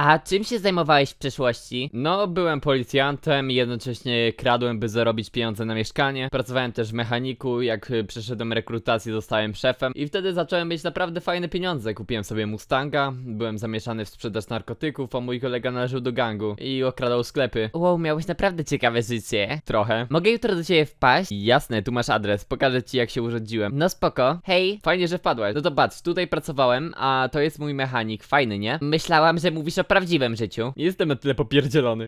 A czym się zajmowałeś w przeszłości? No, byłem policjantem, jednocześnie kradłem, by zarobić pieniądze na mieszkanie. Pracowałem też w mechaniku, jak y, przeszedłem rekrutację zostałem szefem i wtedy zacząłem mieć naprawdę fajne pieniądze. Kupiłem sobie Mustanga, byłem zamieszany w sprzedaż narkotyków, a mój kolega należył do gangu i okradał sklepy. Wow, miałeś naprawdę ciekawe życie. Trochę. Mogę jutro do ciebie wpaść? Jasne, tu masz adres, pokażę ci jak się urządziłem. No spoko. Hej, fajnie, że wpadłeś. No to patrz, tutaj pracowałem, a to jest mój mechanik, fajny, nie? Myślałam, że mówisz o prawdziwym życiu. jestem na tyle popierdzielony.